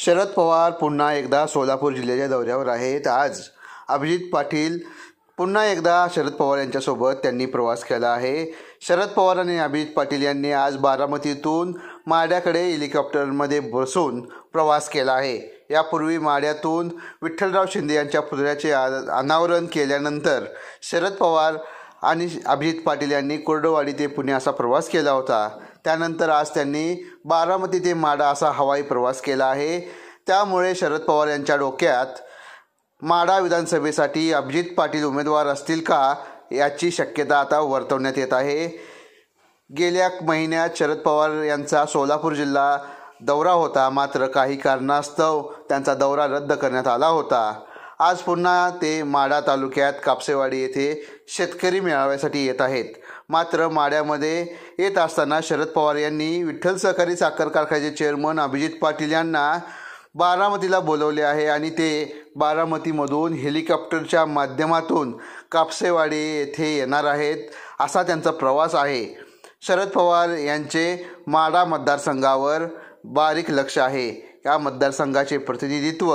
शरद पवार पुन्हा एकदा सोलापूर जिल्ह्याच्या दौऱ्यावर आहेत आज अभिजित पाटील पुन्हा एकदा शरद पवार यांच्यासोबत त्यांनी प्रवास केला आहे शरद पवार आणि अभिजित पाटील यांनी आज बारामतीतून माड्याकडे हेलिकॉप्टरमध्ये बसून प्रवास केला आहे यापूर्वी माड्यातून विठ्ठलराव शिंदे यांच्या पुतळ्याचे अनावरण केल्यानंतर शरद पवार आणि अभिजित पाटील यांनी कोरडोवाडी ते पुणे असा प्रवास केला होता त्यानंतर आज त्यांनी बारामती ते माडा असा हवाई प्रवास केला आहे त्यामुळे शरद पवार यांच्या डोक्यात माडा विधानसभेसाठी अभिजित पाटील उमेदवार असतील का याची शक्यता आता वर्तवण्यात येत आहे गेल्या महिन्यात शरद पवार यांचा सोलापूर जिल्हा दौरा होता मात्र काही कारणास्तव त्यांचा दौरा रद्द करण्यात आला होता आज पुन्हा ते माडा तालुक्यात कापसेवाडी येथे शेतकरी मेळाव्यासाठी येत आहेत मात्र माड्यामध्ये येत असताना शरद पवार यांनी विठ्ठल सहकारी साखर कारखान्याचे चेअरमन अभिजित पाटील यांना बारामतीला बोलवले आहे आणि ते बारामतीमधून हेलिकॉप्टरच्या माध्यमातून कापसेवाडी येथे येणार आहेत असा त्यांचा प्रवास आहे शरद पवार यांचे माडा मतदारसंघावर बारीक लक्ष आहे या मतदारसंघाचे प्रतिनिधित्व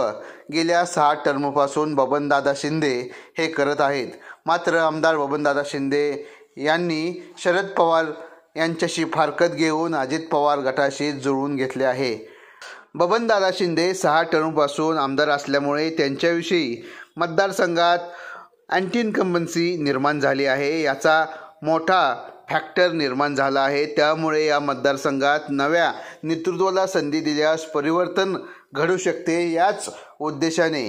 गेल्या सहा टर्मपासून बबनदादा शिंदे हे करत आहेत मात्र आमदार बबनदादा शिंदे यांनी शरद पवार यांच्याशी फारकत घेऊन अजित पवार गटाशी जुळवून घेतले आहे बबनदादा शिंदे सहा टर्मपासून आमदार असल्यामुळे त्यांच्याविषयी मतदारसंघात अँटी इन्कम्बन्सी निर्माण झाली आहे याचा मोठा फॅक्टर निर्माण झाला आहे त्यामुळे या मतदारसंघात नव्या नेतृत्वाला संधी दिल्यास परिवर्तन घडू शकते याच उद्देशाने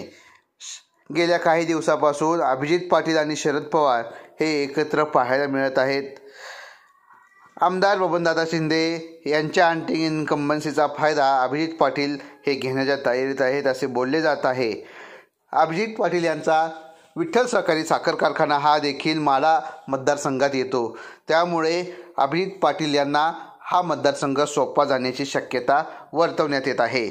गेल्या काही दिवसापासून अभिजित पाटील आणि शरद पवार हे एकत्र पाहायला मिळत आहेत आमदार बबनदादा शिंदे यांच्या अँटी इन्कम्बन्सीचा फायदा अभिजित पाटील हे घेण्याच्या तयारीत आहेत असे बोलले जात आहे अभिजित पाटील यांचा विठ्ठल सहकारी साखर कारखाना हा देखील माळा मतदारसंघात येतो त्यामुळे अभिजित पाटील यांना हा मतदारसंघ सोपा जाण्याची शक्यता वर्तवण्यात येत आहे